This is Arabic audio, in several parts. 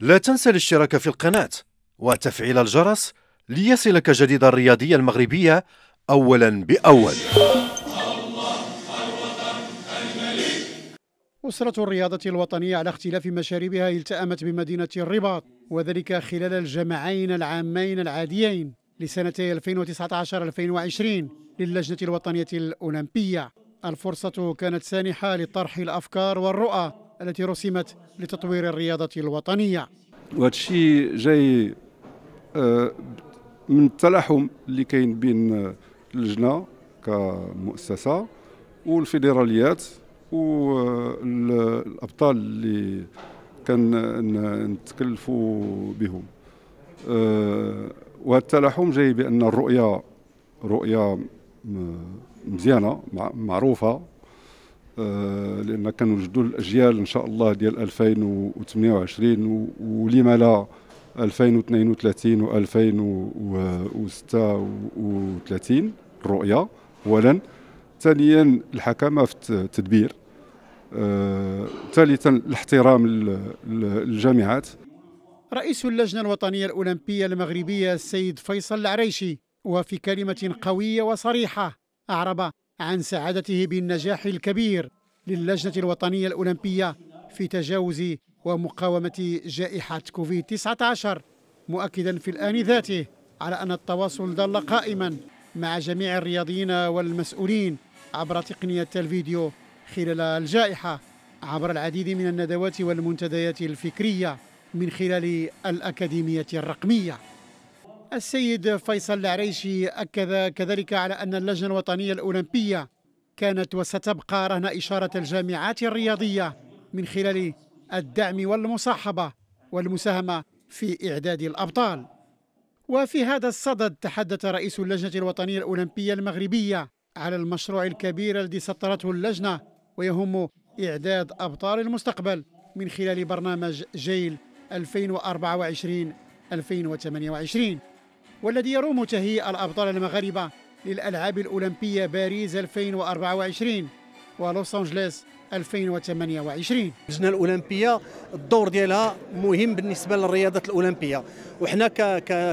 لا تنسى الاشتراك في القناة وتفعيل الجرس ليصلك جديد الرياضية المغربية أولا بأول أسرة الرياضة الوطنية على اختلاف مشاربها التأمت بمدينة الرباط وذلك خلال الجمعين العامين العاديين لسنتي 2019-2020 للجنة الوطنية الأولمبية الفرصة كانت سانحة لطرح الأفكار والرؤى التي رسمت لتطوير الرياضة الوطنية وهذا الشيء جاي آه، من التلاحم اللي كاين بين اللجنة كمؤسسة والفيدراليات والابطال آه، اللي كان نتكلفوا بهم آه، وهذا التلاحم جاي بان الرؤيه رؤيه مزيانه معروفه آه، لان كنوجدوا الاجيال ان شاء الله ديال 2028 ولما لا 2032 و 2036 الرؤيه اولا ثانيا الحكمه في التدبير آه، ثالثا الاحترام للجامعات رئيس اللجنه الوطنيه الاولمبيه المغربيه السيد فيصل العريشي وفي كلمه قويه وصريحه اعرب عن سعادته بالنجاح الكبير للجنة الوطنية الأولمبية في تجاوز ومقاومة جائحة كوفيد 19 مؤكدا في الآن ذاته على أن التواصل ظل قائما مع جميع الرياضيين والمسؤولين عبر تقنية الفيديو خلال الجائحة عبر العديد من الندوات والمنتديات الفكرية من خلال الأكاديمية الرقمية السيد فيصل العريشي أكد كذلك على أن اللجنة الوطنية الأولمبية كانت وستبقى رهن إشارة الجامعات الرياضية من خلال الدعم والمصاحبة والمساهمة في إعداد الأبطال وفي هذا الصدد تحدث رئيس اللجنة الوطنية الأولمبية المغربية على المشروع الكبير الذي سطرته اللجنة ويهم إعداد أبطال المستقبل من خلال برنامج جيل 2024 2028 والذي يروم تهيئ الأبطال المغاربة للألعاب الأولمبية باريس 2024 ولوس أنجلوس 2028 اللجنه الاولمبيه الدور ديالها مهم بالنسبه للرياضة الاولمبيه وحنا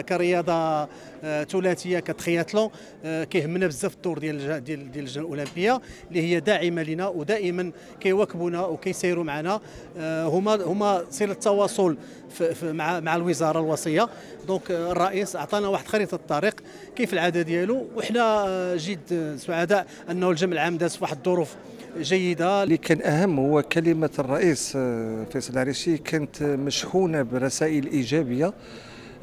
كرياضه آه، ثلاثيه كترياتلون آه، كيهمنا بزاف الدور ديال ديال ديال اللجنه الاولمبيه اللي هي داعمه لنا ودائما كيواكبونا وكيسيروا معنا آه، هما هما صله التواصل مع مع الوزاره الوصيه دونك الرئيس عطانا واحد خريطه الطريق كيف العاده ديالو وحنا جد سعداء انه الجمع العام داز في واحد الظروف جيدة لكن أهم هو كلمة الرئيس آه، فيصل العريشي كانت مشحونة برسائل إيجابية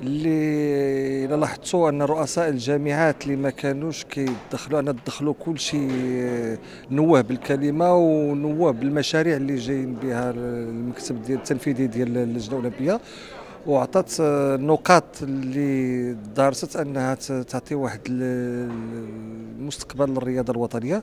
اللي لاحظتوا ان رؤساء الجامعات اللي ما كانوش كيدخلوا انا دخلوا كل شيء آه، نواه بالكلمه ونواه بالمشاريع اللي جايين بها المكتب ديال التنفيذي ديال اللجنه الاولمبيه وعطات النقاط آه، اللي دارست انها تعطي واحد المستقبل للرياضه الوطنيه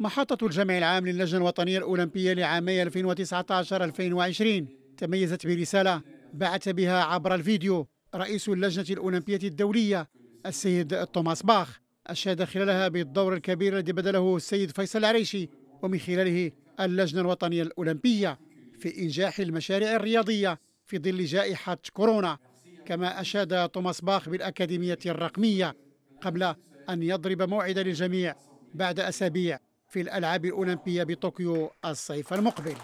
محطة الجمع العام للجنة الوطنية الأولمبية لعامي 2019-2020 تميزت برسالة بعث بها عبر الفيديو رئيس اللجنة الأولمبية الدولية السيد توماس باخ أشاد خلالها بالدور الكبير الذي بذله السيد فيصل العريشي ومن خلاله اللجنة الوطنية الأولمبية في إنجاح المشاريع الرياضية في ظل جائحة كورونا كما أشاد توماس باخ بالأكاديمية الرقمية قبل أن يضرب موعدا للجميع بعد أسابيع في الألعاب الأولمبية بطوكيو الصيف المقبل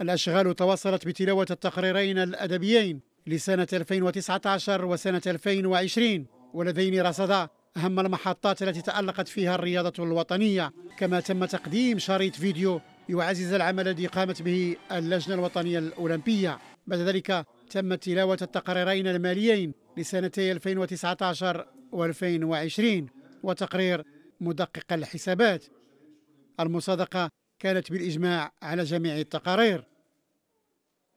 الأشغال تواصلت بتلاوة التقريرين الأدبيين لسنة 2019 وسنة 2020 ولدين رصدا أهم المحطات التي تألقت فيها الرياضة الوطنية كما تم تقديم شريط فيديو يعزز العمل الذي قامت به اللجنة الوطنية الأولمبية بعد ذلك تم تلاوة التقريرين الماليين لسنتي 2019 و2020 وتقرير مدقق الحسابات المصادقة كانت بالإجماع على جميع التقارير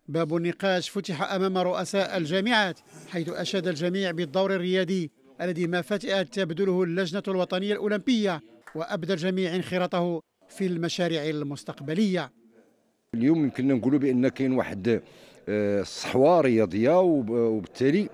باب النقاش فتح أمام رؤساء الجامعات حيث أشاد الجميع بالدور الريادي الذي ما فتئت تبذله اللجنة الوطنية الأولمبية وأبدى الجميع انخراطه في المشاريع المستقبلية اليوم يمكننا نقولوا بأن كاين واحد الصحوة آه، رياضية وبالتالي هذا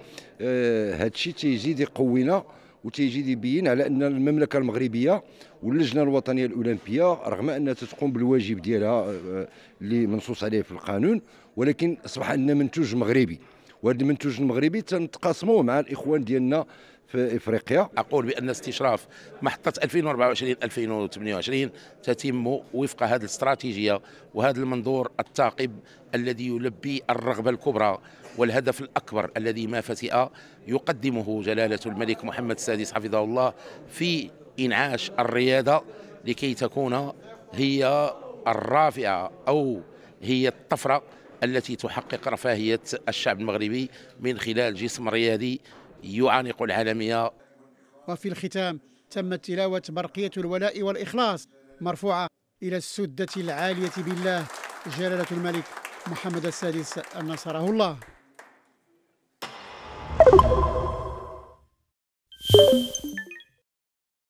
آه، الشيء تيزيد يقوينا وتيجي يبين على ان المملكه المغربيه واللجنه الوطنيه الاولمبيه رغم انها تقوم بالواجب ديالها آه، اللي منصوص عليه في القانون ولكن اصبح عندنا منتوج مغربي وهذا المنتوج المغربي تنتقاسموه مع الاخوان ديالنا في افريقيا اقول بان استشراف محطه 2024 2028 تتم وفق هذه الاستراتيجيه وهذا المنظور الثاقب الذي يلبي الرغبه الكبرى والهدف الاكبر الذي ما فتئ يقدمه جلاله الملك محمد السادس حفظه الله في انعاش الرياضه لكي تكون هي الرافعه او هي الطفره التي تحقق رفاهيه الشعب المغربي من خلال جسم رياضي يعانق العالمية وفي الختام تمت تلاوة برقية الولاء والإخلاص مرفوعة إلى السدة العالية بالله جلالة الملك محمد السادس نصره الله you.